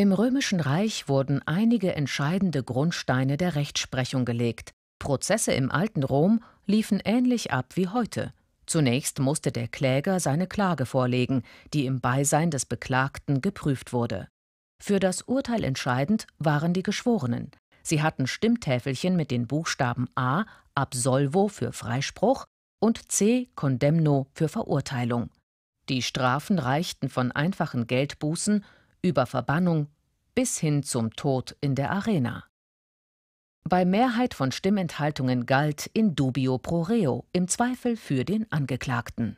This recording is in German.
Im Römischen Reich wurden einige entscheidende Grundsteine der Rechtsprechung gelegt. Prozesse im alten Rom liefen ähnlich ab wie heute. Zunächst musste der Kläger seine Klage vorlegen, die im Beisein des Beklagten geprüft wurde. Für das Urteil entscheidend waren die Geschworenen. Sie hatten Stimmtäfelchen mit den Buchstaben A, absolvo für Freispruch und C, condemno für Verurteilung. Die Strafen reichten von einfachen Geldbußen über Verbannung bis hin zum Tod in der Arena. Bei Mehrheit von Stimmenthaltungen galt in dubio pro reo im Zweifel für den Angeklagten